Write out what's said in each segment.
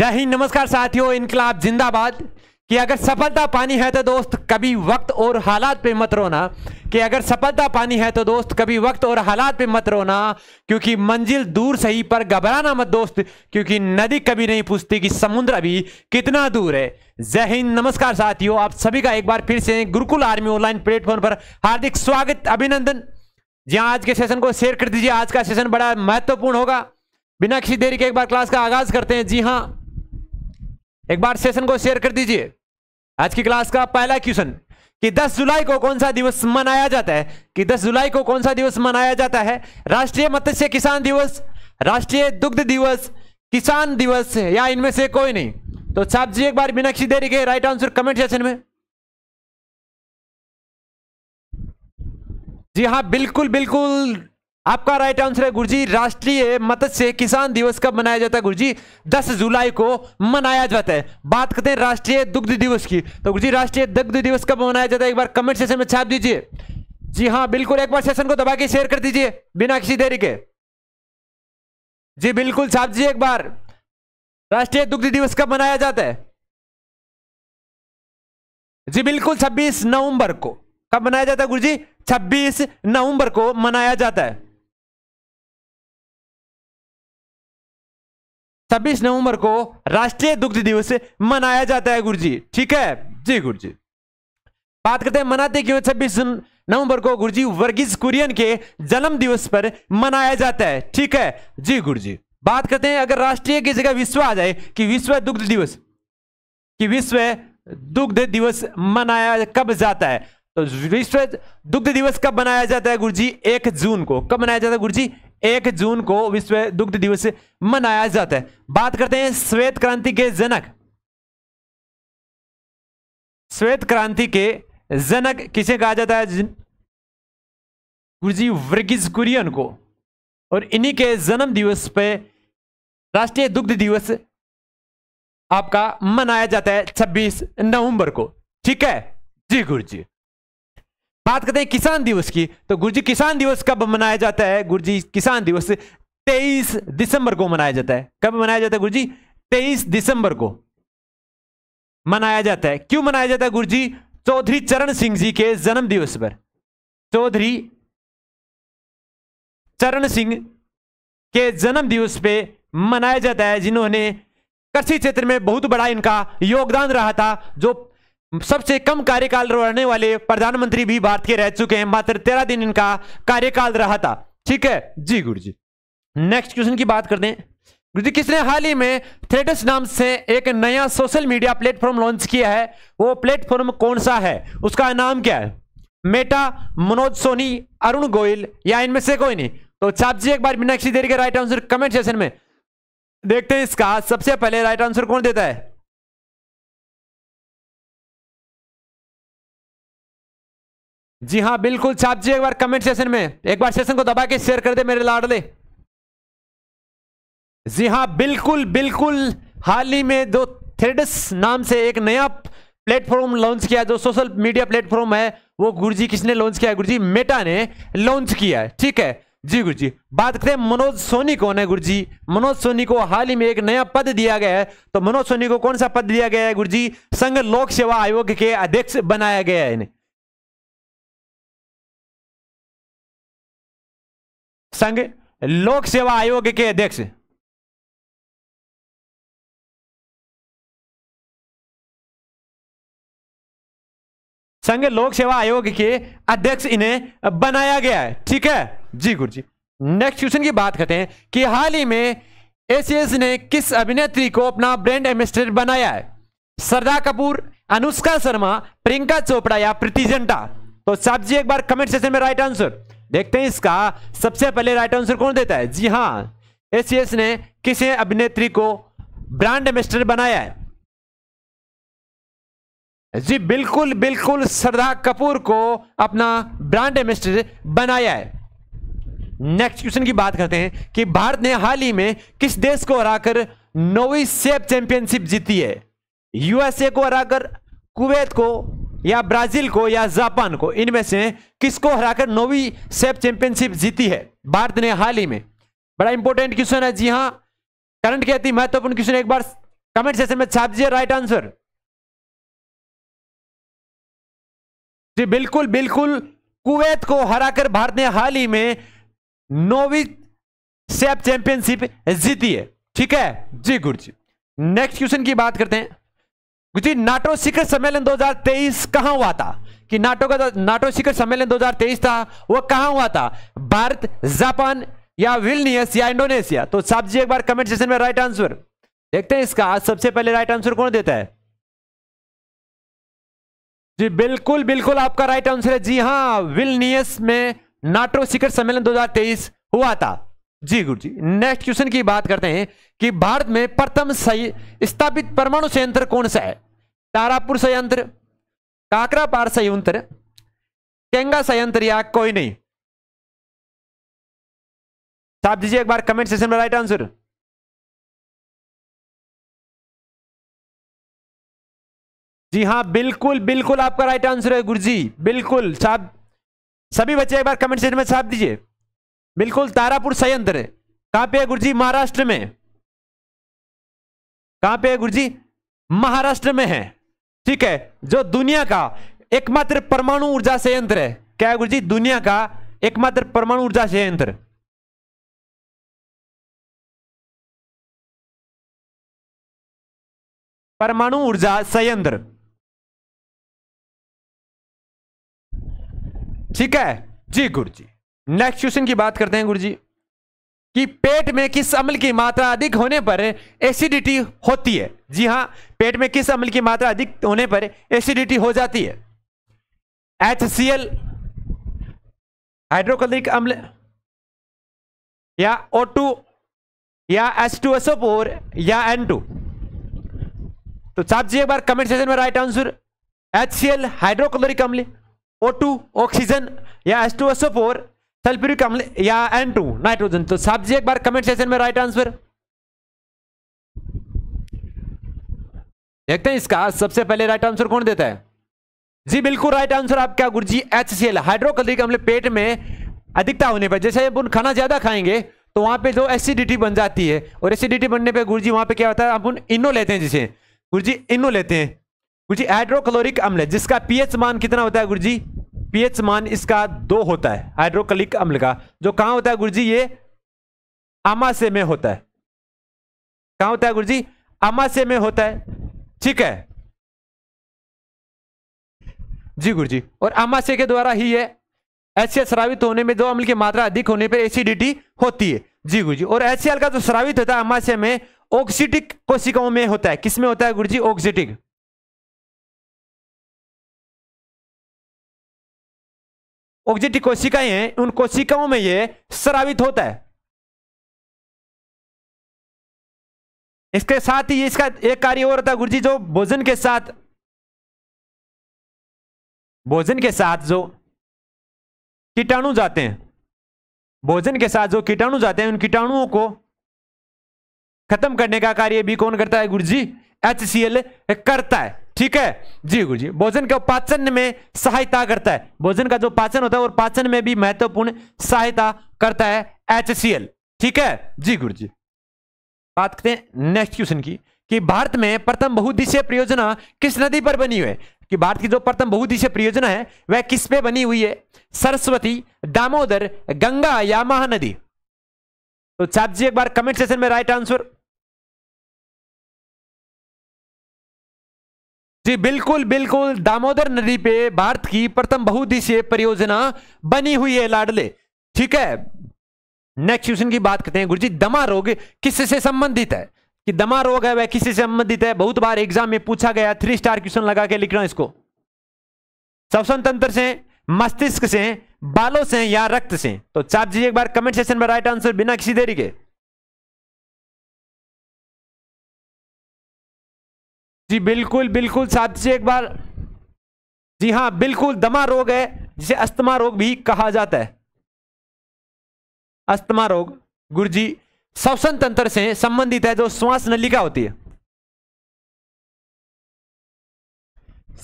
जय हिंद नमस्कार साथियों इनकलाब जिंदाबाद कि अगर सफलता पानी है तो दोस्त कभी वक्त और हालात पे मत रोना कि अगर सफलता पानी है तो दोस्त कभी वक्त और हालात पे मत रोना क्योंकि मंजिल दूर सही पर घबराना मत दोस्त क्योंकि नदी कभी नहीं पूछती कि समुद्र अभी कितना दूर है जय हिंद नमस्कार साथियों आप सभी का एक बार फिर से गुरुकुल आर्मी ऑनलाइन प्लेटफॉर्म पर हार्दिक स्वागत अभिनंदन जी हाँ, आज के सेशन को शेयर कर दीजिए आज का सेशन बड़ा महत्वपूर्ण होगा बिना किसी देरी के एक बार क्लास का आगाज करते हैं जी हाँ एक बार सेशन को शेयर कर दीजिए आज की क्लास का पहला क्वेश्चन कि 10 जुलाई को कौन सा दिवस मनाया जाता है कि 10 जुलाई को कौन सा दिवस मनाया जाता है राष्ट्रीय मत्स्य किसान दिवस राष्ट्रीय दुग्ध दिवस किसान दिवस या इनमें से कोई नहीं तो छाप जी एक बार मीनाक्षी देरी के राइट आंसर कमेंट सेशन में जी हाँ बिल्कुल बिल्कुल आपका राइट आंसर है गुरुजी राष्ट्रीय मत्स्य किसान दिवस कब मनाया जाता है गुरुजी 10 जुलाई को मनाया जाता है बात करते हैं राष्ट्रीय दुग्ध दिवस की तो गुरुजी राष्ट्रीय दुग्ध दिवस कब मनाया जाता है एक बार कमेंट सेशन में छाप दीजिए जी हाँ बिल्कुल एक बार सेशन को दबा के शेयर कर दीजिए बिना किसी देरी के जी बिल्कुल छाप दीजिए एक बार राष्ट्रीय दुग्ध दिवस कब मनाया जाता है जी बिल्कुल छब्बीस नवंबर को कब मनाया जाता है गुरुजी छब्बीस नवंबर को मनाया जाता है छब्बीस नवंबर को राष्ट्रीय दुग्ध दिवस मनाया जाता है गुरुजी ठीक है जी गुरु जी बात करते हैं मनाते क्यों छब्बीस नवंबर को गुरुजी वर्गीज कुरियन के जन्म दिवस पर मनाया जाता है ठीक है जी गुरु जी बात करते हैं अगर राष्ट्रीय की जगह विश्व आ जाए कि विश्व दुग्ध दिवस कि विश्व दुग्ध दिवस मनाया कब जाता है तो विश्व दुग्ध दिवस कब मनाया जाता है गुरुजी एक जून को कब मनाया जाता है गुरुजी एक जून को विश्व दुग्ध दिवस मनाया जाता है बात करते हैं श्वेत क्रांति के जनक श्वेत क्रांति के जनक किसे कहा जाता है गुरुजी वर्गीज कुरियन को और इन्हीं के जन्म दिवस पे राष्ट्रीय दुग्ध दिवस आपका मनाया जाता है 26 नवंबर को ठीक है जी गुरु जी बात करते हैं किसान दिवस की तो गुरुजी किसान दिवस कब मनाया जाता है गुरुजी किसान दिवस तेईस दिसंबर को मनाया जाता है कब मनाया जाता है गुरुजी 23 दिसंबर को मनाया जाता है क्यों मनाया जाता है गुरुजी चौधरी चरण सिंह जी के जन्म दिवस पर चौधरी चरण सिंह के जन्म दिवस पे मनाया जाता है जिन्होंने कृषि क्षेत्र में बहुत बड़ा इनका योगदान रहा था जो सबसे कम कार्यकाल रहने वाले प्रधानमंत्री भी भारत के रह चुके हैं मात्र तेरह दिन इनका कार्यकाल रहा था ठीक है जी गुरु जी नेक्स्ट क्वेश्चन की बात करते हैं गुरु जी किसने हाल ही में थ्रेटस नाम से एक नया सोशल मीडिया प्लेटफॉर्म लॉन्च किया है वो प्लेटफॉर्म कौन सा है उसका नाम क्या है मेटा मनोज सोनी अरुण गोयल या इनमें से कोई नहीं तो छाप जी एक बार बिना किसी के राइट आंसर कमेंट सेशन में देखते हैं इसका सबसे पहले राइट आंसर कौन देता है जी हाँ बिल्कुल चाप जी एक बार कमेंट सेशन में एक बार सेशन को दबा के शेयर कर दे मेरे लाडले जी हाँ बिल्कुल बिल्कुल हाल ही में दो थ्रेडस नाम से एक नया प्लेटफॉर्म लॉन्च किया जो सोशल मीडिया प्लेटफॉर्म है वो गुरुजी किसने लॉन्च किया गुरुजी मेटा ने लॉन्च किया है ठीक है जी गुरुजी बात करते मनोज सोनी कौन है गुरुजी मनोज सोनी को हाल ही में एक नया पद दिया गया है तो मनोज सोनी को कौन सा पद दिया गया है गुरुजी संघ लोक सेवा आयोग के अध्यक्ष बनाया गया है इन्हें संघ लोक सेवा आयोग के अध्यक्ष संघ लोक सेवा आयोग के अध्यक्ष इन्हें बनाया गया है ठीक है जी गुरु जी नेक्स्ट क्वेश्चन की बात करते हैं कि हाल ही में एसीएस ने किस अभिनेत्री को अपना ब्रांड एम्बेसडर बनाया है सरदा कपूर अनुष्का शर्मा प्रियंका चोपड़ा या प्रीति जंटा तो साहब जी एक बार कमेंट सेक्शन में राइट आंसर देखते हैं इसका सबसे पहले राइट आंसर कौन देता है जी हाँ एस एस ने किसी अभिनेत्री को ब्रांड एम्बेस्टर बनाया है जी बिल्कुल बिल्कुल श्रद्धा कपूर को अपना ब्रांड एम्बेस्टर बनाया है नेक्स्ट क्वेश्चन की बात करते हैं कि भारत ने हाल ही में किस देश को हराकर नोवी सेफ चैंपियनशिप जीती है यूएसए को हराकर कुवैत को या ब्राजील को या जापान को इनमें से किसको हराकर नोवी सेफ चैंपियनशिप जीती है भारत ने हाल ही में बड़ा इंपॉर्टेंट क्वेश्चन है जी हाँ करंट कहती महत्वपूर्ण क्वेश्चन एक बार कमेंट सेशन में छाप दीजिए राइट आंसर जी बिल्कुल बिल्कुल कुवैत को हराकर भारत ने हाल ही में नोवी सेफ चैंपियनशिप जीती है ठीक है जी गुरु जी नेक्स्ट क्वेश्चन की बात करते हैं जी नाटो शिखर सम्मेलन 2023 कहां हुआ था कि नाटो का नाटो शिखर सम्मेलन 2023 था वो कहां हुआ था भारत जापान या विलनियस या इंडोनेशिया तो साहब जी एक बार कमेंट सेशन में राइट आंसर देखते हैं इसका आज सबसे पहले राइट आंसर कौन देता है जी बिल्कुल बिल्कुल आपका राइट आंसर है जी हाँ विलनियस में नाटो शिखर सम्मेलन 2023 हुआ था जी गुरु जी नेक्स्ट क्वेश्चन की बात करते हैं कि भारत में प्रथम सही स्थापित परमाणु संयंत्र कौन सा है तारापुर संयंत्र काकरा पार संयंत्र केंगा संयंत्र या कोई नहीं साफ दीजिए एक बार कमेंट सेशन में राइट आंसर जी हाँ बिल्कुल बिल्कुल आपका राइट आंसर है गुरुजी बिल्कुल साहब सभी बच्चे एक बार कमेंट सेशन में साफ दीजिए बिल्कुल तारापुर संयंत्र कहां पे है गुरुजी महाराष्ट्र में कहां पे है गुरुजी महाराष्ट्र में है ठीक है जो दुनिया का एकमात्र परमाणु ऊर्जा संयंत्र है क्या है गुरु जी दुनिया का एकमात्र परमाणु ऊर्जा संयंत्र परमाणु ऊर्जा संयंत्र ठीक है जी गुरु जी नेक्स्ट क्वेश्चन की बात करते हैं गुरु जी कि पेट में किस अम्ल की मात्रा अधिक होने पर एसिडिटी होती है जी हां पेट में किस अम्ल की मात्रा अधिक होने पर एसिडिटी हो जाती है एच सी एल हाइड्रोक्लोरिक अम्ल या ओ टू या एच टू एसओ फोर या एन टू तो साहब जी एक बार कमेंट सेक्शन में right answer H C L hydrochloric अम्ल ओ टू ऑक्सीजन या H two SO four sulphuric अम्ल या एन टू नाइट्रोजन तो साहब जी एक बार कमेंट सेशन में राइट आंसर देखते हैं इसका सबसे पहले राइट आंसर कौन देता है जी बिल्कुल राइट आंसर आपका गुरुजी एच सी एल हाइड्रोक्लोरिक अम्ल पेट में अधिकता होने पर जैसे अपन खाना ज्यादा खाएंगे तो वहां पे जो एसिडिटी बन जाती है और एसिडिटी बनने पे गुरुजी वहां पे क्या होता है अपन इनो लेते हैं जिसे गुरुजी इनो लेते हैं गुरुजी हाइड्रोक्लोरिक अम्ल जिसका पीएच मान कितना होता है गुरुजी पीएच मान इसका दो होता है हाइड्रोक्लिक अम्ल का जो कहां होता है गुरुजी ये अमाशय में होता है कहां होता है गुरुजी अमाशय में होता है ठीक है जी गुरुजी और अमाशय के द्वारा ही ये एच श्रावित होने में दो अम्ल की मात्रा अधिक होने पर एसिडिटी होती है जी गुरुजी और एच का जो श्रावित होता है अमाशय में ऑक्सीटिक कोशिकाओं में होता है किसमें होता है गुरुजी ऑक्सीटिक ऑक्जिटी कोशिकाएं हैं उन कोशिकाओं में ये स्रावित होता है इसके साथ ही इसका एक कार्य और होता है गुरुजी जो भोजन के साथ भोजन के साथ जो कीटाणु जाते हैं भोजन के साथ जो कीटाणु जाते हैं उन कीटाणुओं को खत्म करने का कार्य भी कौन करता है गुरुजी एच सी एल करता है ठीक है जी गुरु जी भोजन के पाचन में सहायता करता है भोजन का जो पाचन होता है और पाचन में भी महत्वपूर्ण सहायता करता है एच सी एल ठीक है जी गुरु जी बात करते हैं नेक्स्ट क्वेश्चन की कि भारत में प्रथम बहुदिशीय परियोजना किस नदी पर बनी हुई है कि भारत की जो प्रथम बहुदिशीय परियोजना है वह किस पे बनी हुई है सरस्वती दामोदर गंगा या महानदी तो साहब जी एक बार कमेंट सेशन में राइट आंसर जी बिल्कुल बिल्कुल दामोदर नदी पे भारत की प्रथम बहुदिशीय परियोजना बनी हुई है लाडले ठीक है नेक्स्ट क्वेश्चन की बात करते हैं जी दमा रोग किससे संबंधित है कि दमा रोग है वह किससे संबंधित है बहुत बार एग्जाम में पूछा गया थ्री स्टार क्वेश्चन लगा के लिख रहा इसको श्वसन तंत्र से मस्तिष्क से बालों से या रक्त से तो चार जी एक बार कमेंट सेक्शन में राइट आंसर बिना किसी देरी के जी बिल्कुल बिल्कुल साथ जी एक बार जी हाँ बिल्कुल दमा रोग है जिसे अस्थमा रोग भी कहा जाता है अस्थमा रोग जी श्वसन तंत्र से संबंधित है जो श्वास नलिका होती है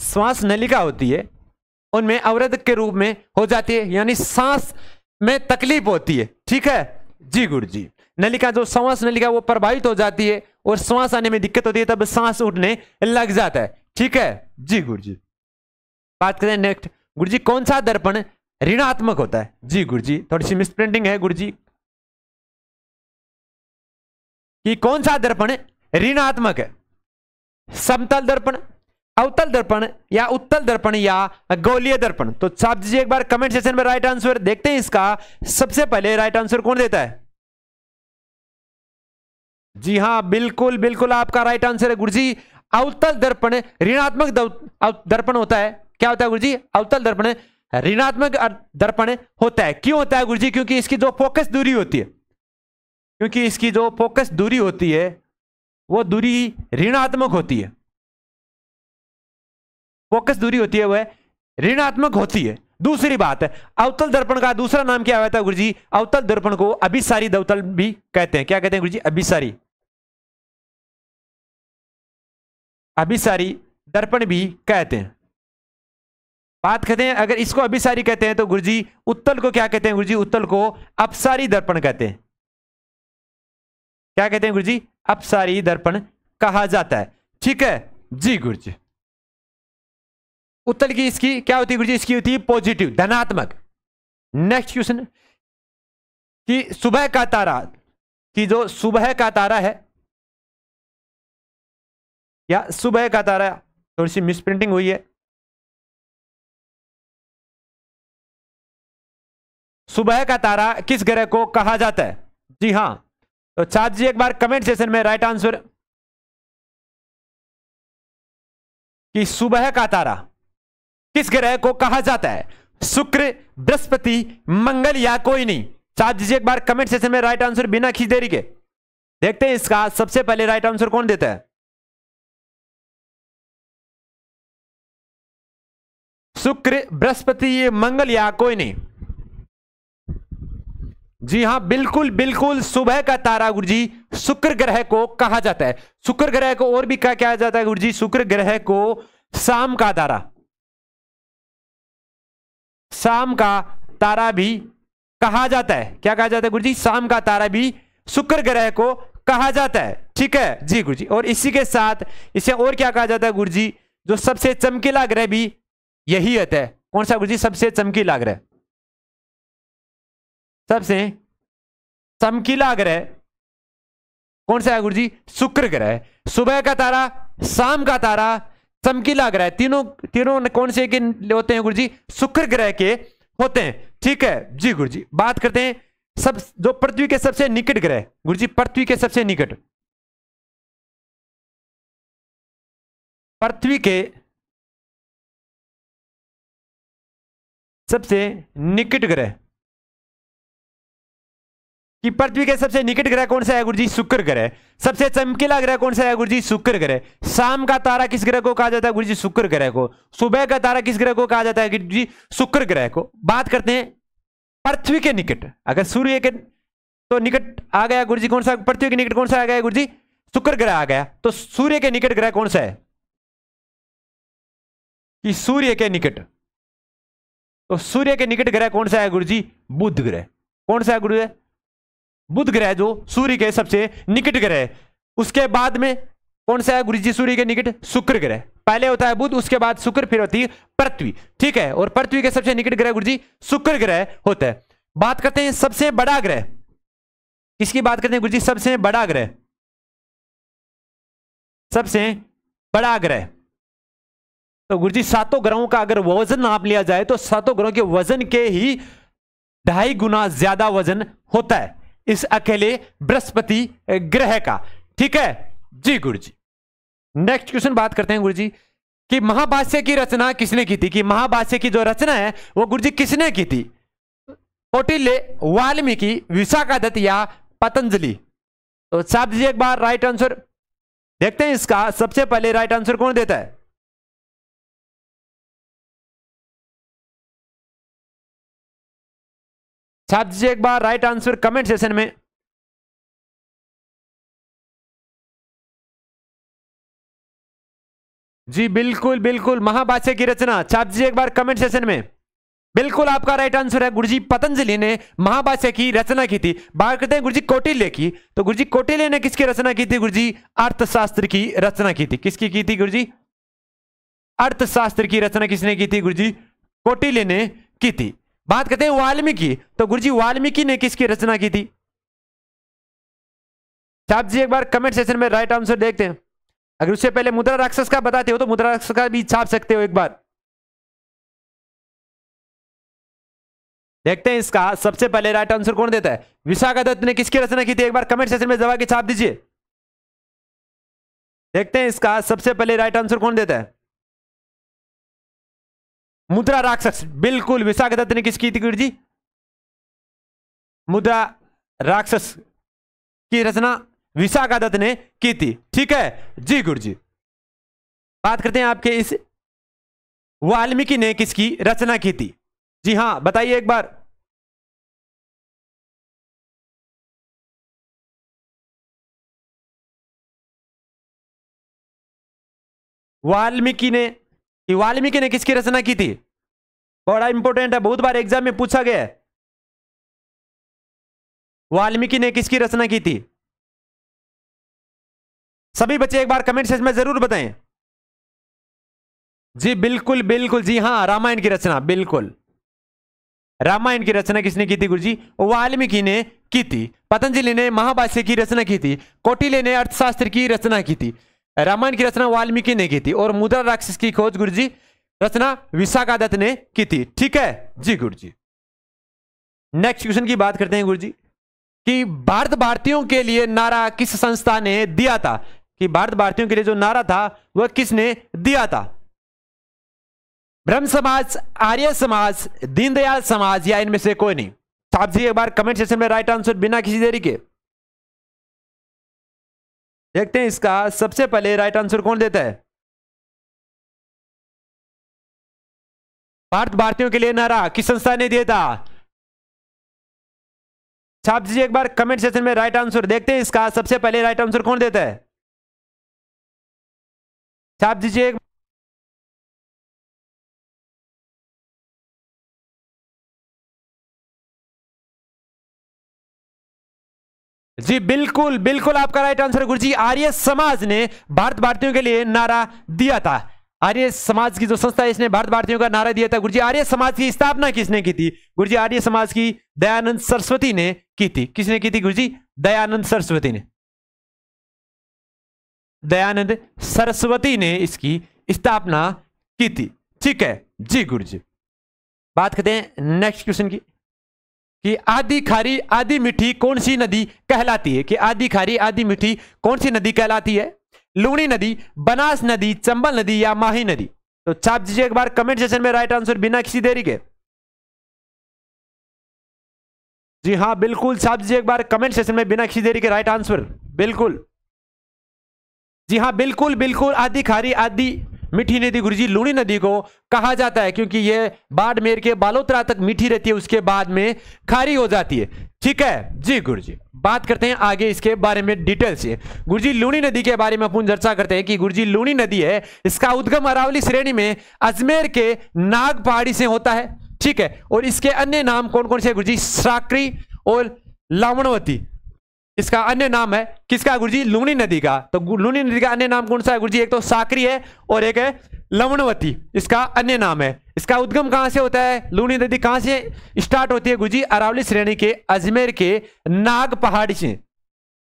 श्वास नलिका होती है उनमें अवरोध के रूप में हो जाती है यानी सांस में तकलीफ होती है ठीक है जी गुरु जी का जो श्वास नलिका वो प्रभावित हो जाती है और श्वास आने में दिक्कत होती है तब सांस उठने लग जाता है ठीक है जी गुरु जी बात करें नेक्स्ट गुरु जी कौन सा दर्पण ऋणात्मक होता है जी गुरु जी थोड़ी सी मिसप्रिंटिंग है गुरु जी कि कौन सा दर्पण ऋणात्मक है समतल दर्पण अवतल दर्पण या उत्तल दर्पण या गोलीय दर्पण तो साहब जी एक बार कमेंट सेक्शन में राइट आंसर देखते हैं इसका सबसे पहले राइट आंसर कौन देता है जी हाँ बिल्कुल बिल्कुल आपका राइट आंसर है गुरुजी अवतल दर्पण ऋणात्मक दर्पण होता है क्या होता है गुरुजी अवतल दर्पण ऋणात्मक दर्पण होता है क्यों होता है गुरुजी क्योंकि इसकी जो फोकस दूरी होती है क्योंकि इसकी जो फोकस दूरी होती है वो दूरी ऋणात्मक होती है फोकस दूरी होती है वह ऋणात्मक होती है दूसरी बात है अवतल दर्पण का दूसरा नाम क्या होता है गुरुजी अवतल दर्पण को अभिसारी दवतल भी कहते हैं क्या कहते हैं गुरुजी अभिसारी अभिसारी दर्पण भी कहते हैं बात कहते हैं अगर इसको अभिसारी कहते हैं तो गुरुजी उत्तल को क्या कहते हैं गुरुजी उत्तल को अपसारी दर्पण कहते हैं क्या कहते हैं गुरुजी अपसारी दर्पण कहा जाता है ठीक है जी गुरुजी उत्तल की इसकी क्या होती है गुरुजी इसकी होती है पॉजिटिव धनात्मक नेक्स्ट क्वेश्चन कि सुबह का तारा कि जो सुबह का तारा है या सुबह का तारा थोड़ी सी मिस प्रिंटिंग हुई है सुबह का तारा किस ग्रह को कहा जाता है जी हां तो चार्ज जी एक बार कमेंट सेशन में राइट आंसर कि सुबह का तारा किस ग्रह को कहा जाता है शुक्र बृहस्पति मंगल या कोई नहीं चार्ज जी एक बार कमेंट सेशन में राइट आंसर बिना खींच देरी के देखते हैं इसका सबसे पहले राइट आंसर कौन देता है शुक्र बृहस्पति ये मंगल या कोई नहीं जी हां बिल्कुल बिल्कुल सुबह का तारा गुरु जी शुक्र ग्रह को कहा जाता है शुक्र ग्रह को और भी क्या कहा जाता है गुरु जी शुक्र ग्रह को शाम का तारा शाम का तारा भी कहा जाता है क्या कहा जाता है गुरु जी शाम का तारा भी शुक्र ग्रह को कहा जाता है ठीक है जी गुरु जी और इसी के साथ इसे और क्या कहा जाता है गुरु जी जो सबसे चमकीला ग्रह भी यही होता है कौन सा गुरु जी सबसे चमकीला ग्रह सबसे चमकीला ग्रह कौन सा है गुरु जी शुक्र ग्रह सुबह का तारा शाम का तारा चमकीला ग्रह तीनों तीनों कौन से के होते हैं गुरुजी शुक्र ग्रह के होते हैं ठीक है जी गुरु जी बात करते हैं सब जो पृथ्वी के सबसे निकट ग्रह गुरु जी पृथ्वी के सबसे निकट पृथ्वी के सबसे निकट ग्रह कि पृथ्वी के सबसे निकट ग्रह कौन सा है गुरु जी शुक्र ग्रह सबसे चमकीला ग्रह कौन सा है गुरु जी शुक्र ग्रह शाम का तारा किस ग्रह को कहा जाता है गुरु जी शुक्र ग्रह को सुबह का तारा किस ग्रह को कहा जाता है गुरु जी शुक्र ग्रह को बात करते हैं पृथ्वी के निकट अगर सूर्य के तो निकट आ गया गुरु जी कौन सा पृथ्वी के निकट कौन सा आ गया गुरु जी शुक्र ग्रह आ गया तो सूर्य के निकट ग्रह कौन सा है कि सूर्य के निकट तो सूर्य के निकट ग्रह कौन सा है गुरु जी बुध ग्रह कौन सा है गुरु बुध ग्रह जो सूर्य के सबसे निकट ग्रह है उसके बाद में कौन सा है गुरु जी सूर्य के निकट शुक्र ग्रह पहले होता है बुध उसके बाद शुक्र फिर होती है पृथ्वी ठीक है और पृथ्वी के सबसे निकट ग्रह गुरु जी शुक्र ग्रह होता है बात करते हैं सबसे बड़ा ग्रह किसकी बात करते हैं गुरु जी सबसे बड़ा ग्रह सबसे बड़ा ग्रह तो गुरु जी सातों ग्रहों का अगर वजन नाप लिया जाए तो सातों ग्रहों के वजन के ही ढाई गुना ज्यादा वजन होता है इस अकेले बृहस्पति ग्रह का ठीक है जी गुरु जी नेक्स्ट क्वेश्चन बात करते हैं गुरु जी कि महाभाष्य की रचना किसने की थी कि महाभाष्य की जो रचना है वो गुरु जी किसने की थी कौटिल्य वाल्मीकि विशाखादत्त या पतंजलि तो साहब जी एक बार राइट आंसर देखते हैं इसका सबसे पहले राइट आंसर कौन देता है छाप दीजिए एक बार राइट आंसर कमेंट सेशन में जी बिल्कुल बिल्कुल महाभाष्य की रचना छाप दीजिए एक बार कमेंट सेशन में बिल्कुल आपका राइट आंसर है गुरुजी पतंजलि ने महाभाष्य की रचना की थी बात करते हैं गुरुजी कोटिल्य की तो गुरुजी कोटिल्य ने किसकी रचना की थी गुरुजी अर्थशास्त्र की रचना की थी किसकी की थी गुरुजी अर्थशास्त्र की रचना किसने की थी गुरुजी कोटिल्य ने की थी बात करते हैं वाल्मीकि तो गुरुजी वाल्मीकि ने किसकी रचना की थी साहब जी एक बार कमेंट सेशन में राइट आंसर देखते हैं अगर उससे पहले मुद्रा राक्षस का बताते हो तो मुद्रा राक्षस का भी छाप सकते हो एक बार देखते हैं इसका सबसे पहले राइट आंसर कौन देता है विशाखा दत्त ने किसकी रचना की थी एक बार कमेंट सेशन में जवाब की छाप दीजिए देखते हैं इसका सबसे पहले राइट आंसर कौन देता है मुद्रा राक्षस बिल्कुल दत्त ने किसकी थी जी मुद्रा राक्षस की रचना विशाखा दत्त ने की थी ठीक है जी गुरु जी बात करते हैं आपके इस वाल्मीकि ने किसकी रचना की थी जी हाँ बताइए एक बार वाल्मीकि ने कि वाल्मीकि ने किसकी रचना की थी बड़ा इंपॉर्टेंट है बहुत बार एग्जाम में पूछा गया है वाल्मीकि ने किसकी रचना की थी सभी बच्चे एक बार कमेंट सेक्शन में जरूर बताएं जी बिल्कुल बिल्कुल जी हाँ रामायण की रचना बिल्कुल रामायण की रचना किसने की थी गुरु जी वाल्मीकि ने की थी पतंजलि ने महाभाष्य की रचना की थी कोटिले ने अर्थशास्त्र की रचना की थी रामायण की रचना वाल्मीकि ने की थी और मुद्रा राक्षस की खोज गुरु जी रचना विशाखा दत्त ने की थी ठीक है जी गुरु जी नेक्स्ट क्वेश्चन की बात करते हैं गुरु जी कि भारत भारतीयों के लिए नारा किस संस्था ने दिया था कि भारत भारतीयों के लिए जो नारा था वह किसने दिया था ब्रह्म समाज आर्य समाज दीनदयाल समाज या इनमें से कोई नहीं तो आप जी एक बार कमेंट सेक्शन में राइट आंसर बिना किसी देरी के देखते हैं इसका सबसे पहले राइट आंसर कौन देता है भारत भारतीयों के लिए नारा किस संस्था ने दिया था छाप दीजिए एक बार कमेंट सेक्शन में राइट आंसर देखते हैं इसका सबसे पहले राइट आंसर कौन देता है छाप दीजिए एक जी बिल्कुल बिल्कुल आपका राइट आंसर गुरु जी आर्य समाज ने भारत भारतीयों के लिए नारा दिया था आर्य समाज की जो संस्था है इसने भारत भारतीयों का नारा दिया था गुरुजी आर्य समाज की स्थापना किसने की थी गुरुजी आर्य समाज की दयानंद सरस्वती ने की थी किसने की थी गुरुजी दयानंद सरस्वती ने दयानंद सरस्वती ने इसकी स्थापना की थी ठीक है जी गुरु जी बात करते हैं नेक्स्ट क्वेश्चन की कि आदि खारी आदि मिठी कौन सी नदी कहलाती है कि आदि खारी आदि मिठी कौन सी नदी कहलाती है लूणी नदी बनास नदी चंबल नदी या माही नदी तो छाप दीजिए एक बार कमेंट सेशन में राइट आंसर बिना किसी देरी के जी हाँ बिल्कुल छाप दीजिए एक बार कमेंट सेशन में बिना किसी देरी के राइट आंसर बिल्कुल जी हाँ बिल्कुल बिल्कुल आदि खारी आदि मीठी नदी गुरु जी लूणी नदी को कहा जाता है क्योंकि ये बाड़मेर के बालोतरा तक मीठी रहती है उसके बाद में खारी हो जाती है ठीक है जी गुरुजी बात करते हैं आगे इसके बारे में डिटेल से गुरुजी लूणी नदी के बारे में अपन चर्चा करते हैं कि गुरुजी लूणी नदी है इसका उद्गम अरावली श्रेणी में अजमेर के नाग पहाड़ी से होता है ठीक है और इसके अन्य नाम कौन कौन से गुरुजी साकरी और लावणवती इसका अन्य नाम है किसका गुरु जी लूनी नदी का तो लूनी नदी का अन्य नाम कौन सा है गुरु जी एक तो साकरी है और एक है लवणवती इसका अन्य नाम है इसका उद्गम कहां से होता है लूनी नदी कहां से स्टार्ट होती है गुरु जी अरावली श्रेणी के अजमेर के नाग पहाड़ी से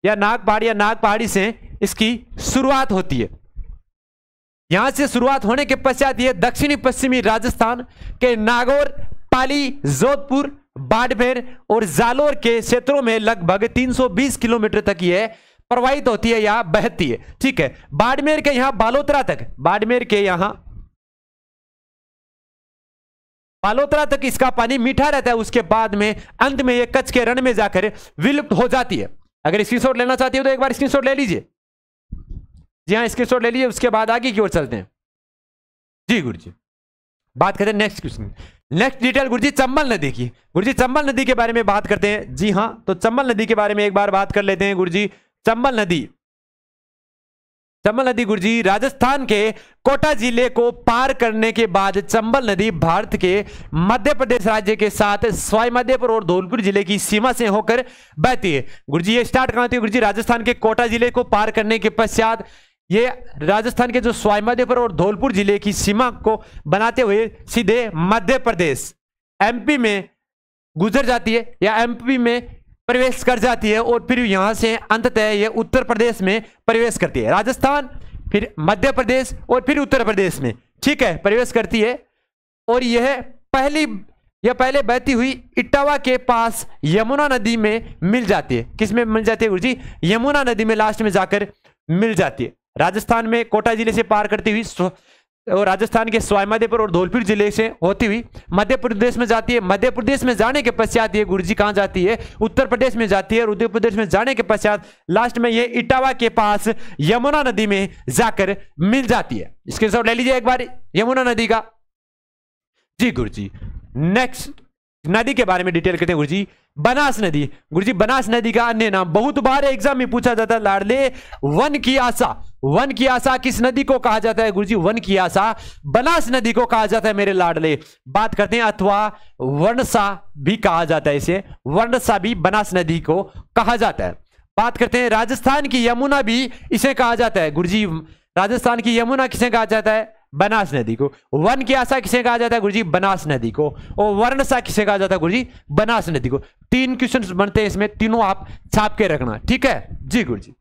या नाग पहाड़ी या नाग पहाड़ी से इसकी शुरुआत होती है यहां से शुरुआत होने के पश्चात यह दक्षिणी पश्चिमी राजस्थान के नागौर पाली जोधपुर बाड़मेर और जालोर के क्षेत्रों में लगभग 320 किलोमीटर तक यह प्रवाहित होती है या बहती है ठीक है बाड़मेर के यहां बालोतरा तक बाड़मेर के यहां बालोतरा तक इसका पानी मीठा रहता है उसके बाद में अंत में यह कच्छ के रण में जाकर विलुप्त हो जाती है अगर स्क्रीनशॉट लेना चाहती हो तो एक बार स्क्रीनशॉट ले लीजिए जी हाँ स्क्रीनशॉट ले लीजिए उसके बाद आगे की ओर चलते हैं जी गुरु जी बात करते हैं नेक्स्ट क्वेश्चन नेक्स्ट डिटेल गुरुजी चंबल नदी की गुरुजी चंबल नदी के बारे में बात करते हैं जी हाँ तो चंबल नदी के बारे में एक बार बात कर लेते हैं गुरुजी चंबल नदी चंबल नदी गुरुजी राजस्थान के कोटा जिले को पार करने के बाद चंबल नदी भारत के मध्य प्रदेश राज्य के साथ स्वाई मध्यपुर और धौलपुर जिले की सीमा से होकर बहती है गुरुजी ये स्टार्ट कहां है गुरुजी राजस्थान के कोटा जिले को पार करने के पश्चात ये राजस्थान के जो स्वाईमाधेपुर और धौलपुर जिले की सीमा को बनाते हुए सीधे मध्य प्रदेश एमपी में गुजर जाती है या एमपी में प्रवेश कर जाती है और फिर यहां से अंततः यह उत्तर प्रदेश में प्रवेश करती है राजस्थान फिर मध्य प्रदेश और फिर उत्तर प्रदेश में ठीक है प्रवेश करती है और यह पहली यह पहले बहती हुई इटावा के पास यमुना नदी में मिल जाती है किसमें मिल जाती है गुरु जी यमुना नदी में लास्ट में जाकर मिल जाती है राजस्थान में कोटा जिले से पार करती हुई और राजस्थान के स्वाईमाधेपुर और धौलपुर जिले से होती हुई मध्य प्रदेश में जाती है मध्य प्रदेश में जाने के पश्चात ये गुरुजी कहाँ जाती है उत्तर प्रदेश में जाती है और उत्तर प्रदेश में जाने के पश्चात लास्ट में ये इटावा के पास यमुना नदी में जाकर मिल जाती है इसके साथ ले लीजिए एक बार यमुना नदी का जी गुरु जी नेक्स्ट नदी के बारे में डिटेल करते हैं गुरु जी बनास नदी गुरु जी बनास नदी का अन्य नाम बहुत बार एग्जाम में पूछा जाता है लाडले वन की आशा वन की आशा किस नदी को कहा जाता है गुरुजी वन की आशा बनास नदी को कहा जाता है मेरे लाडले बात करते हैं अथवा वर्णसा भी कहा जाता है इसे वर्णसा भी बनास नदी को कहा जाता है बात करते हैं राजस्थान की यमुना भी इसे कहा जाता है गुरुजी राजस्थान की यमुना किसे कहा जाता है बनास नदी को वन की आशा किसे कहा जाता है गुरुजी बनास नदी को और वर्णसा किसे कहा जाता है गुरुजी बनास नदी को तीन क्वेश्चन बनते हैं इसमें तीनों आप छाप के रखना ठीक है जी गुरुजी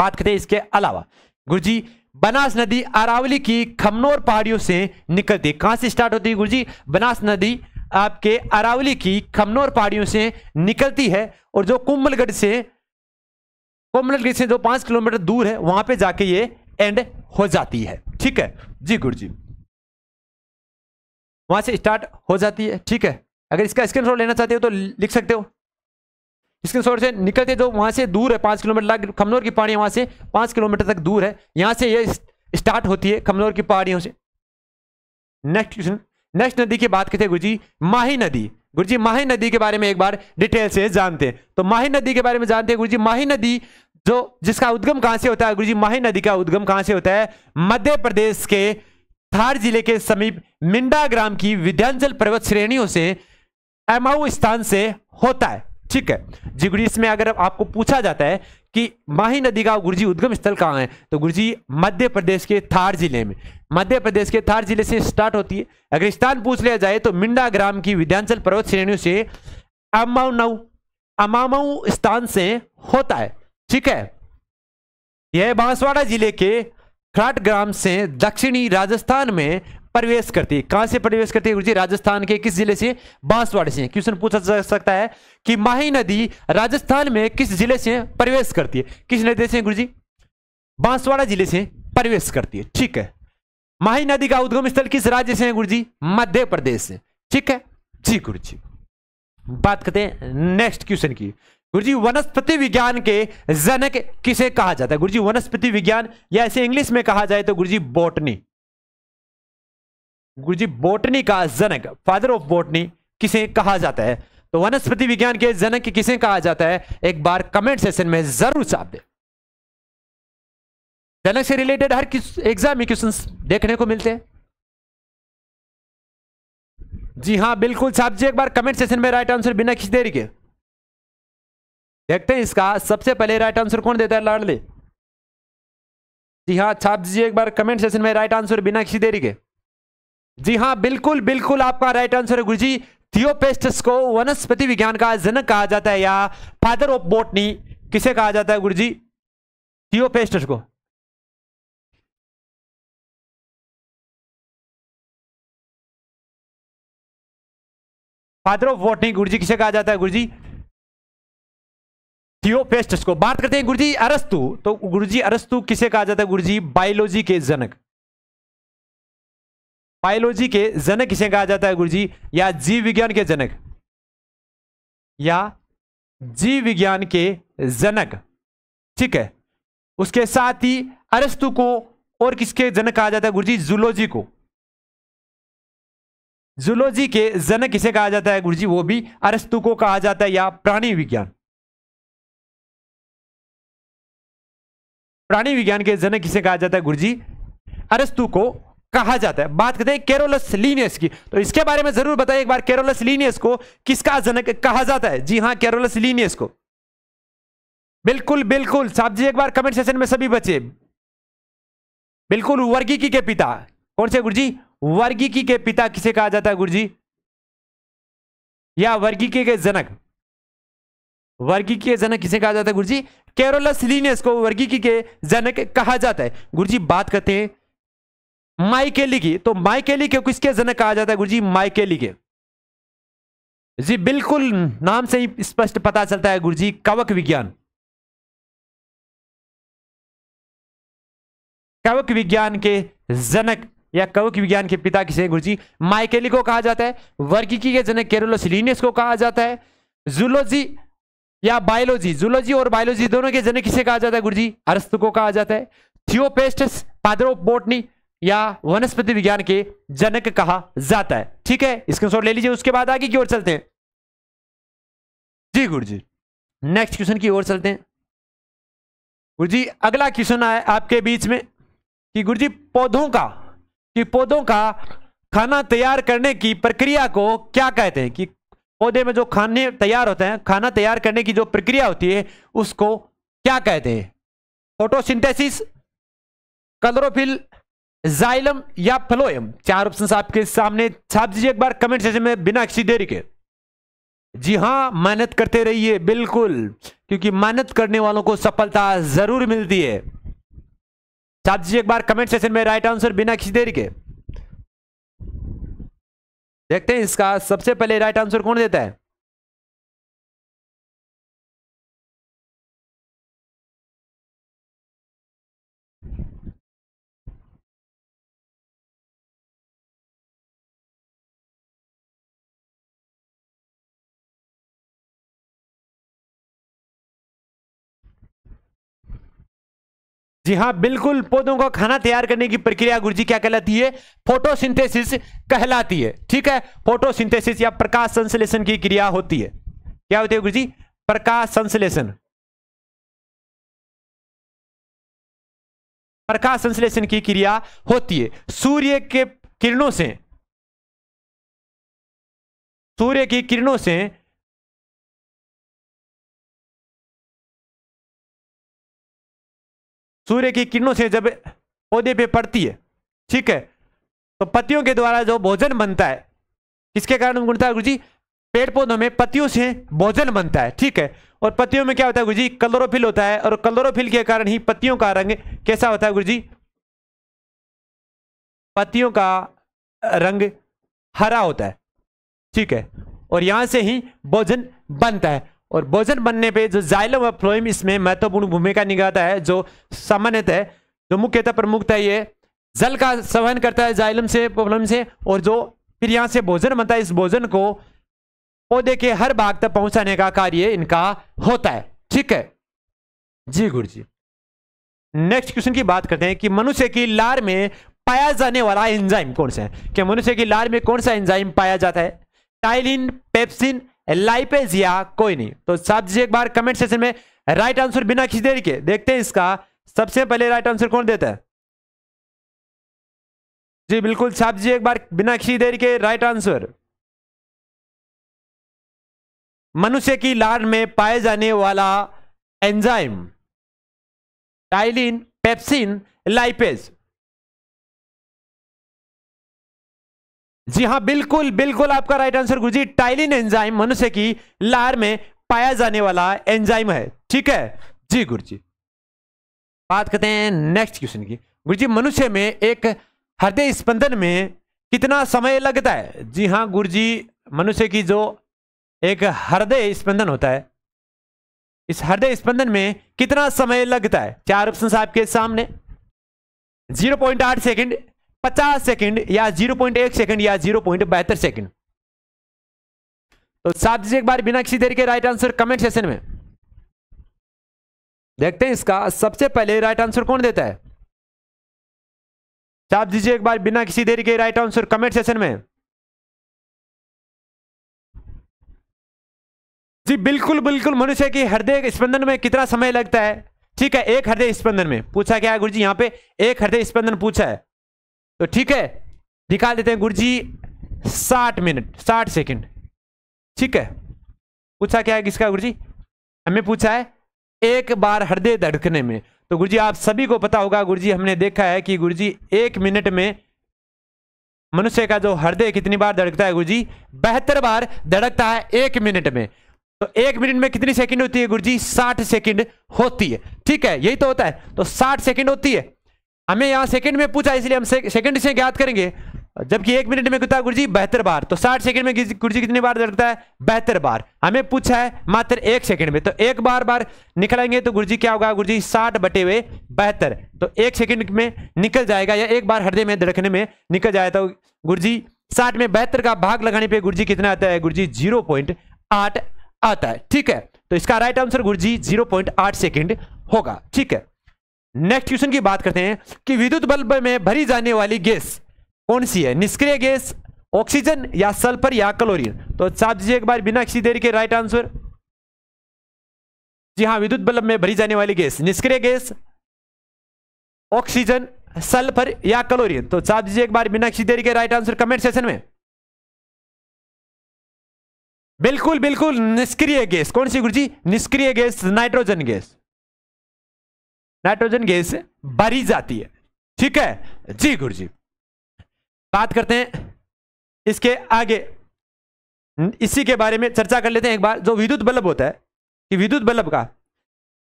बात करते हैं इसके अलावा गुरु जी बनास नदी अरावली की खमनोर पहाड़ियों से निकलती है कहां से स्टार्ट होती है गुरु जी बनास नदी आपके अरावली की खमनोर पहाड़ियों से निकलती है और जो कुंभलगढ़ से कुंभलगढ़ से जो पांच किलोमीटर दूर है वहां पे जाके ये एंड हो जाती है ठीक है जी गुरु जी वहां से स्टार्ट हो जाती है ठीक है अगर इसका स्क्रीन लेना चाहते हो तो लिख सकते हो सोर से निकलते जो वहाँ से दूर है पाँच किलोमीटर लाख खमनौर की पहाड़ियाँ वहाँ से पाँच किलोमीटर तक दूर है यहाँ से ये स्टार्ट होती है खमनौर की पहाड़ियों से नेक्स्ट क्वेश्चन नेक्स्ट नदी की बात करते हैं माही नदी गुरुजी माही नदी के बारे में एक बार डिटेल से जानते हैं तो माही नदी के बारे में जानते हैं गुरुजी माही नदी जो जिसका उद्गम कहाँ से होता है गुरुजी माही नदी का उद्गम कहाँ से होता है मध्य प्रदेश के थार जिले के समीप मिंडा ग्राम की विध्यांचल पर्वत श्रेणियों से एमाऊ स्थान से होता है ठीक है जिगुड़ीस में अगर आपको पूछा जाता है कि माही नदी का गुरुजी उद्गम स्थल कहाँ है तो गुरुजी मध्य प्रदेश के थार जिले में मध्य प्रदेश के थार जिले से स्टार्ट होती है अगर स्थान पूछ लिया जाए तो मिंडा ग्राम की विध्यांचल पर्वत श्रेणियों से अमाउनऊ अमाउ स्थान से होता है ठीक है यह बांसवाड़ा जिले के खराट ग्राम से दक्षिणी राजस्थान में प्रवेश करती है कहां से प्रवेश करती है जी राजस्थान के किस जिले से बांसवाड़ी से क्वेश्चन पूछा जा सकता है कि माही नदी राजस्थान में किस जिले से प्रवेश करती है किस नदी से जी बांसवाड़ा जिले से प्रवेश करती है ठीक है माही नदी का उद्गम स्थल किस राज्य से है गुरुजी मध्य प्रदेश से ठीक है जी गुरु जी बात करते हैं नेक्स्ट क्वेश्चन की गुरु जी वनस्पति विज्ञान के जनक किसे कहा जाता है गुरुजी वनस्पति विज्ञान या ऐसे इंग्लिश में कहा जाए तो गुरुजी बोटनी गुरु जी बोटनी का जनक फादर ऑफ बोटनी किसे कहा जाता है तो वनस्पति विज्ञान के जनक किसे कहा जाता है एक बार कमेंट सेशन में जरूर साफ दे जनक से रिलेटेड हर एग्जाम में क्वेश्चन देखने को मिलते हैं जी हाँ बिल्कुल साहब जी एक बार कमेंट सेशन में राइट आंसर बिना किसी देरी के देखते हैं इसका सबसे पहले राइट आंसर कौन देता है लाडले जी हाँ छाप जी एक बार कमेंट सेशन में राइट आंसर बिना किसी देरी के जी हाँ बिल्कुल बिल्कुल आपका राइट आंसर है गुरुजी थियोपेस्टस को वनस्पति विज्ञान का जनक कहा जाता है या फादर ऑफ बोटनी किसे कहा जाता है गुरुजी थियोपेस्टस को फादर ऑफ बोटनी गुरुजी किसे कहा जाता है गुरुजी थियोपेस्टस को बात करते हैं गुरुजी अरस्तु तो गुरुजी अरस्तु किसे कहा जाता है गुरुजी बायोलॉजी के जनक बायोलॉजी के जनक किसे कहा जाता है गुरुजी या जीव विज्ञान के जनक या जीव विज्ञान के जनक ठीक है उसके साथ ही अरस्तु को और किसके जनक कहा जाता है गुरुजी जूलॉजी को जूलॉजी के जनक किसे कहा जाता है गुरुजी वो भी अरस्तु को कहा जाता है या प्राणी विज्ञान प्राणी विज्ञान के जनक किसे कहा जाता है गुरुजी अरस्तु को कहा जाता है बात करते हैं केरोलस लीनियस की तो इसके बारे में जरूर बताइए एक बार केरोलस लीनियस को किसका जनक कहा जाता है जी हाँ केरोलस लीनियस को बिल्कुल बिल्कुल साहब जी एक बार कमेंट सेशन में सभी बचे बिल्कुल वर्गी की के पिता कौन से गुरुजी वर्गी की के पिता किसे कहा जाता है गुरुजी या वर्गी के जनक वर्गी के जनक किसे कहा जाता है गुरुजी केरोलस लीनियस को वर्गीकी के जनक कहा जाता है गुरुजी बात करते हैं माइकेली की तो माइकेली के किसके जनक कहा जाता है गुरुजी माइकेली के जी बिल्कुल नाम से ही स्पष्ट पता चलता है गुरुजी कवक विज्ञान कवक विज्ञान के जनक या कवक विज्ञान के पिता किसे गुरुजी माइकेली को कहा जाता है वर्गी के जनक केरोलस को कहा जाता है जूलोजी या बायोलॉजी जूलॉजी और बायोलॉजी दोनों के जनक किसे कहा जाता है गुरुजी अरस्त को कहा जाता है थियोपेस्टस पादरोपोटनी या वनस्पति विज्ञान के जनक कहा जाता है ठीक है स्क्रीनशॉट ले लीजिए उसके बाद आगे की ओर चलते हैं जी गुरु जी नेक्स्ट क्वेश्चन की ओर चलते हैं गुरु जी अगला क्वेश्चन आया आपके बीच में कि गुरु जी पौधों का कि पौधों का खाना तैयार करने की प्रक्रिया को क्या कहते हैं कि पौधे में जो खाने तैयार होते हैं खाना तैयार करने की जो प्रक्रिया होती है उसको क्या कहते हैं फोटोसिंथेसिस कलरोफिल जाइलम या फ्लोएम चार ऑप्शन आपके सामने छाप दीजिए एक बार कमेंट सेशन में बिना किसी देरी के जी हां मेहनत करते रहिए बिल्कुल क्योंकि मेहनत करने वालों को सफलता जरूर मिलती है छाप दीजिए एक बार कमेंट सेशन में राइट आंसर बिना किसी देरी के देखते हैं इसका सबसे पहले राइट आंसर कौन देता है जी हाँ बिल्कुल पौधों का खाना तैयार करने की प्रक्रिया गुरु जी क्या कहलाती है फोटोसिंथेसिस कहलाती है ठीक है फोटोसिंथेसिस या प्रकाश संश्लेषण की क्रिया होती है क्या होती है गुरु जी प्रकाश संश्लेषण प्रकाश संश्लेषण की क्रिया होती है सूर्य के किरणों से सूर्य की किरणों से सूर्य की किरणों से जब पौधे पे पड़ती है ठीक है तो पत्तियों के द्वारा जो भोजन बनता है किसके कारण गुणता है गुरु जी पेड़ पौधों में पत्तियों से भोजन बनता है ठीक है और पत्तियों में क्या होता है गुरु जी कलरोफिल होता है और कलरोफिल के कारण ही पत्तियों का रंग कैसा होता है गुरु जी पत्तियों का रंग हरा होता है ठीक है और यहां से ही भोजन बनता है और भोजन बनने पे जो जाइलम व फ्लोइम इसमें महत्वपूर्ण भूमिका निभाता है जो सामान्यतः जो मुख्यतः प्रमुखतः ये जल का सहन करता है जाइलम से फ्लोइम से और जो फिर यहाँ से भोजन बनता है इस भोजन को पौधे के हर भाग तक पहुंचाने का कार्य इनका होता है ठीक है जी गुरु जी नेक्स्ट क्वेश्चन की बात करते हैं कि मनुष्य की लार में पाया जाने वाला एंजाइम कौन सा है क्या मनुष्य की लार में कौन सा एंजाइम पाया जाता है टाइलिन पेप्सिन लाइपेज या कोई नहीं तो साथ जी एक बार कमेंट सेशन में राइट आंसर बिना किसी देरी के देखते हैं इसका सबसे पहले राइट आंसर कौन देता है जी बिल्कुल साहब जी एक बार बिना किसी देरी के राइट आंसर मनुष्य की लार में पाए जाने वाला एंजाइम टाइलिन पेप्सिन लाइपेज जी हाँ बिल्कुल बिल्कुल आपका राइट आंसर गुरुजी टाइलिन एंजाइम मनुष्य की लार में पाया जाने वाला एंजाइम है ठीक है जी गुरुजी बात करते हैं नेक्स्ट क्वेश्चन की गुरुजी मनुष्य में एक हृदय स्पंदन में कितना समय लगता है जी हाँ गुरुजी मनुष्य की जो एक हृदय स्पंदन होता है इस हृदय स्पंदन में कितना समय लगता है चार ऑप्शन आपके सामने जीरो पॉइंट आठ सेकेंड पचास सेकंड या जीरो पॉइंट एक सेकंड या जीरो पॉइंट बहत्तर सेकंड तो साफ जी एक बार बिना किसी देर के राइट आंसर कमेंट सेशन में देखते हैं इसका सबसे पहले राइट आंसर कौन देता है साफ जी एक बार बिना किसी देर के राइट आंसर कमेंट सेशन में जी बिल्कुल बिल्कुल मनुष्य की हृदय स्पंदन में कितना समय लगता है ठीक है एक हृदय स्पंदन में पूछा क्या है गुरु जी यहाँ पे एक हृदय स्पंदन पूछा है तो ठीक है निकाल देते हैं गुरु जी साठ मिनट साठ सेकेंड ठीक है पूछा क्या है किसका गुरु जी हमें पूछा है एक बार हृदय धड़कने में तो गुरुजी आप सभी को पता होगा गुरुजी हमने देखा है कि गुरुजी एक मिनट में मनुष्य का जो हृदय कितनी बार धड़कता है गुरुजी बहत्तर बार धड़कता है एक मिनट में तो एक मिनट में कितनी सेकंड होती है गुरुजी साठ सेकंड होती है ठीक है यही तो होता है तो साठ सेकंड होती है हमें यहाँ सेकंड में पूछा इसलिए हम सेकंड से ज्ञात करेंगे जबकि एक मिनट में कितना गुरुजी बेहतर बार तो साठ सेकंड में गुरुजी कितने कितनी बार लगता है बेहतर बार हमें पूछा है मात्र एक सेकंड में तो एक बार बार निकलेंगे तो गुरुजी क्या होगा गुरुजी जी साठ बटे हुए बेहतर तो एक सेकंड में निकल जाएगा या एक बार हृदय में धड़कने में निकल जाए तो गुरु जी साठ में बेहतर का भाग लगाने पर गुरु जी कितना आता है गुरु जी जीरो पॉइंट आठ आता है ठीक है तो इसका राइट आंसर गुरु जी जीरो पॉइंट आठ होगा ठीक है नेक्स्ट क्वेश्चन की बात करते हैं कि विद्युत बल्ब में भरी जाने वाली गैस कौन सी है निष्क्रिय गैस ऑक्सीजन या सल्फर या क्लोरीन तो साफ दीजिए एक बार बिना किसी देर के राइट आंसर जी हाँ विद्युत बल्ब में भरी जाने वाली गैस निष्क्रिय गैस ऑक्सीजन सल्फर या क्लोरीन तो साफ दीजिए एक बार बिना किसी देर के राइट आंसर कमेंट सेशन में बिल्कुल बिल्कुल निष्क्रिय गैस कौन सी गुरु जी निष्क्रिय gas nitrogen gas nitrogen gas भरी जाती है ठीक है जी गुरु जी बात करते हैं इसके आगे हम्म, इसी के बारे में चर्चा कर लेते हैं एक बार जो विद्युत बल्ब होता है कि विद्युत बल्ब का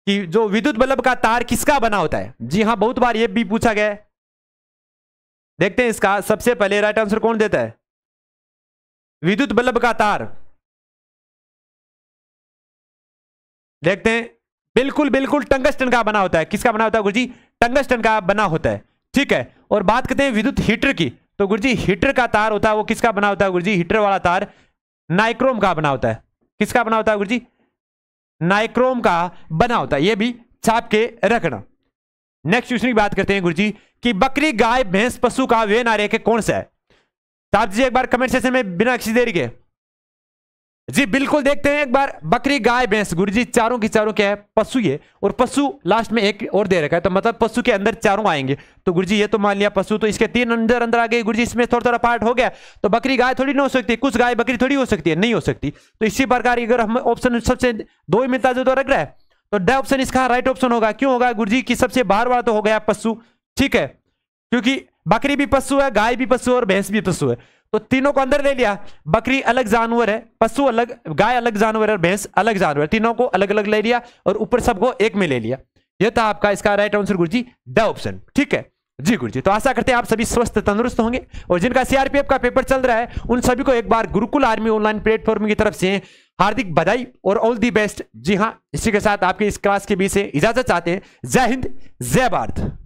कि जो विद्युत बल्ब का तार किसका बना होता है जी हाँ बहुत बार ये भी पूछा गया है देखते हैं इसका सबसे पहले राइट आंसर कौन देता है विद्युत बल्ब का तार देखते हैं बिल्कुल बिल्कुल टंगस्टन का बना होता है किसका बना होता है गुरुजी टंगस्टन का बना होता है ठीक है और बात करते हैं विद्युत हीटर की तो गुरुजी हीटर का तार होता है वो किसका बना होता है गुरुजी हीटर वाला तार नाइक्रोम का बना होता है किसका बना होता है गुरुजी नाइक्रोम का बना होता है ये भी छाप के रखना नेक्स्ट क्वेश्चन की बात करते हैं गुरुजी कि बकरी गाय भैंस पशु का वे नारे के कौन सा है तो आप एक बार कमेंट सेक्शन में बिना किसी देरी के जी बिल्कुल देखते हैं एक बार बकरी गाय भैंस गुरु जी चारों की चारों क्या है पशु ये और पशु लास्ट में एक और दे रखा है तो मतलब पशु के अंदर चारों आएंगे तो गुरु जी ये तो मान लिया पशु तो इसके तीन अंदर अंदर आ गए गुरु जी इसमें थोड़ा थोड़ा पार्ट हो गया तो बकरी गाय थोड़ी ना हो सकती कुछ गाय बकरी थोड़ी हो सकती है नहीं हो सकती तो इसी प्रकार अगर हम ऑप्शन सबसे दो ही मिलता जो तो रख रहा है तो ड ऑप्शन इसका राइट ऑप्शन होगा क्यों होगा गुरु जी की सबसे बार बार तो हो गया पशु ठीक है क्योंकि बकरी भी पशु है गाय भी पशु है और भैंस भी पशु है तो तीनों को अंदर ले लिया बकरी अलग जानवर है पशु अलग गाय अलग जानवर है भैंस अलग जानवर तीनों को अलग अलग ले लिया और ऊपर सबको एक में ले लिया यह था आपका इसका राइट आंसर गुरु जी द ऑप्शन ठीक है जी गुरु जी तो आशा करते हैं आप सभी स्वस्थ तंदुरुस्त होंगे और जिनका सीआरपीएफ का पेपर चल रहा है उन सभी को एक बार गुरुकुल आर्मी ऑनलाइन प्लेटफॉर्म की तरफ से हार्दिक बधाई और ऑल दी बेस्ट जी हाँ इसी के साथ आपके इस क्लास के बीच से इजाजत चाहते हैं जय हिंद जय भारत